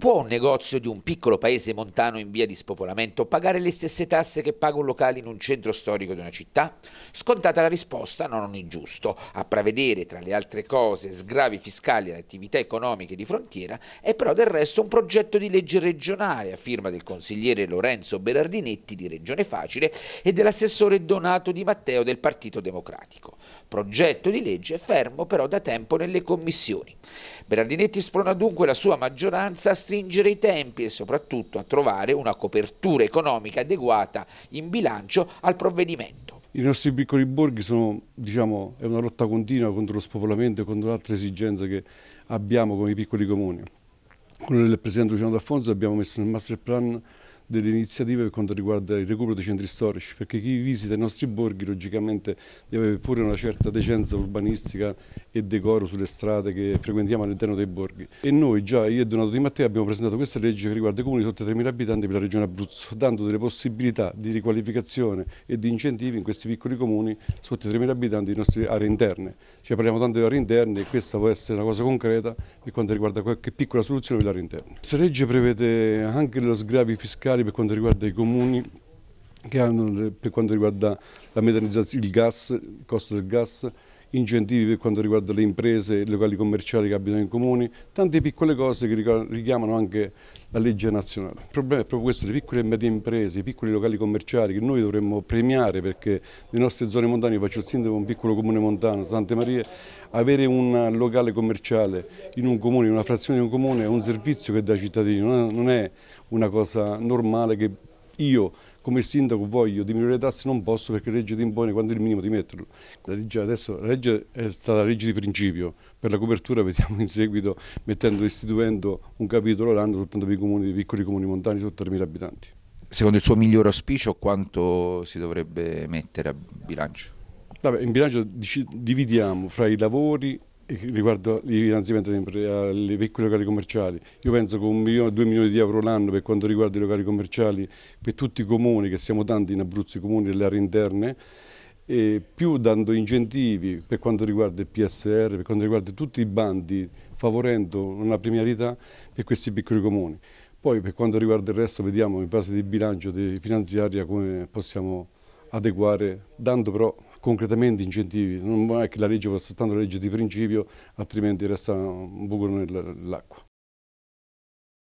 Può un negozio di un piccolo paese montano in via di spopolamento pagare le stesse tasse che paga un locale in un centro storico di una città? Scontata la risposta, no, non ingiusto. A prevedere, tra le altre cose, sgravi fiscali alle attività economiche di frontiera è però del resto un progetto di legge regionale a firma del consigliere Lorenzo Berardinetti di Regione Facile e dell'assessore Donato Di Matteo del Partito Democratico. Progetto di legge fermo però da tempo nelle commissioni. Berardinetti sprona dunque la sua maggioranza a stringere i tempi e soprattutto a trovare una copertura economica adeguata in bilancio al provvedimento. I nostri piccoli borghi sono, diciamo, è una lotta continua contro lo spopolamento e contro altre esigenze che abbiamo come piccoli comuni. Con il Presidente Luciano D'Affonso abbiamo messo nel master plan delle iniziative per quanto riguarda il recupero dei centri storici, perché chi visita i nostri borghi logicamente deve avere pure una certa decenza urbanistica e decoro sulle strade che frequentiamo all'interno dei borghi. E noi già, io e Donato Di Matteo, abbiamo presentato questa legge che riguarda i comuni sotto i 3.000 abitanti per la regione Abruzzo, dando delle possibilità di riqualificazione e di incentivi in questi piccoli comuni sotto i 3.000 abitanti delle nostre aree interne. Cioè parliamo tanto di aree interne e questa può essere una cosa concreta per quanto riguarda qualche piccola soluzione per le aree interne. Questa legge prevede anche lo sgravi fiscali necessari per quanto riguarda i comuni che hanno per quanto riguarda la il gas, il costo del gas incentivi per quanto riguarda le imprese, i locali commerciali che abitano in comuni, tante piccole cose che richiamano anche la legge nazionale. Il problema è proprio questo, le piccole e medie imprese, i piccoli locali commerciali che noi dovremmo premiare perché le nostre zone montane, io faccio il sindaco di un piccolo comune montano, Sante Maria, avere un locale commerciale in un comune, in una frazione di un comune è un servizio che dà ai cittadini, non è una cosa normale che io come sindaco voglio diminuire le tasse, non posso perché la legge ti impone quando è il minimo di metterlo. Adesso la legge è stata legge di principio, per la copertura vediamo in seguito mettendo, istituendo un capitolo l'anno soltanto per i comuni, piccoli comuni montani sotto 3.000 abitanti. Secondo il suo migliore auspicio quanto si dovrebbe mettere a bilancio? Vabbè, in bilancio dividiamo fra i lavori riguardo i finanziamenti alle piccole locali commerciali, io penso che un milione, due milioni di euro l'anno per quanto riguarda i locali commerciali per tutti i comuni, che siamo tanti in Abruzzo, i comuni delle aree interne, più dando incentivi per quanto riguarda il PSR, per quanto riguarda tutti i bandi, favorendo una premialità per questi piccoli comuni. Poi per quanto riguarda il resto vediamo in fase di bilancio di finanziaria come possiamo adeguare, dando però concretamente incentivi. Non è che la legge fosse soltanto legge di principio, altrimenti resta un buco nell'acqua.